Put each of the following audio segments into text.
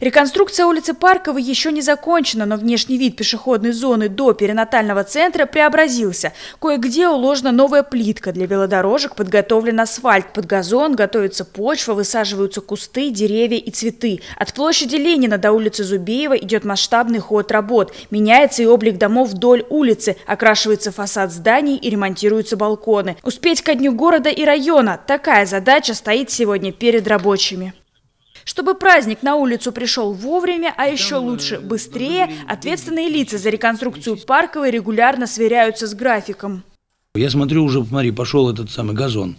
Реконструкция улицы Парковой еще не закончена, но внешний вид пешеходной зоны до перинатального центра преобразился. Кое-где уложена новая плитка для велодорожек, подготовлен асфальт под газон, готовится почва, высаживаются кусты, деревья и цветы. От площади Ленина до улицы Зубеева идет масштабный ход работ. Меняется и облик домов вдоль улицы, окрашивается фасад зданий и ремонтируются балконы. Успеть ко дню города и района – такая задача стоит сегодня перед рабочими. Чтобы праздник на улицу пришел вовремя, а еще э, лучше быстрее, ответственные лица за реконструкцию парковой регулярно сверяются с графиком. Я смотрю, уже, смотри, пошел этот самый газон.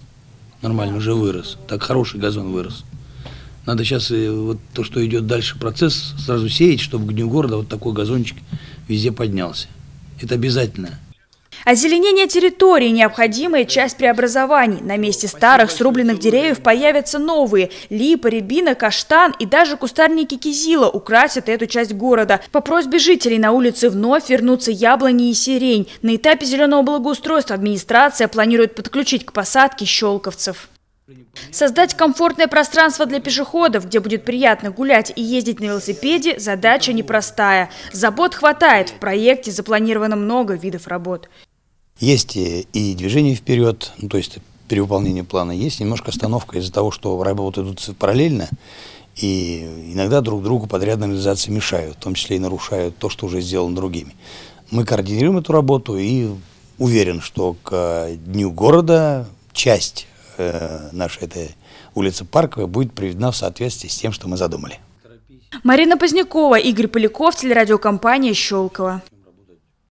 Нормально уже вырос. Так хороший газон вырос. Надо сейчас э, вот то, что идет дальше процесс, сразу сеять, чтобы к дню города вот такой газончик везде поднялся. Это обязательно. Озеленение территории – необходимая часть преобразований. На месте старых срубленных деревьев появятся новые. Липа, рябина, каштан и даже кустарники кизила украсят эту часть города. По просьбе жителей на улице вновь вернутся яблони и сирень. На этапе зеленого благоустройства администрация планирует подключить к посадке щелковцев. Создать комфортное пространство для пешеходов, где будет приятно гулять и ездить на велосипеде, задача непростая. Забот хватает, в проекте запланировано много видов работ. Есть и движение вперед, ну, то есть перевыполнение плана, есть немножко остановка из-за того, что работы идут параллельно, и иногда друг другу подрядные организации мешают, в том числе и нарушают то, что уже сделано другими. Мы координируем эту работу и уверен, что к Дню города часть э, нашей этой улицы Парковой будет приведена в соответствии с тем, что мы задумали. Марина Позднякова, Игорь Поляков, телерадиокомпания «Щелково».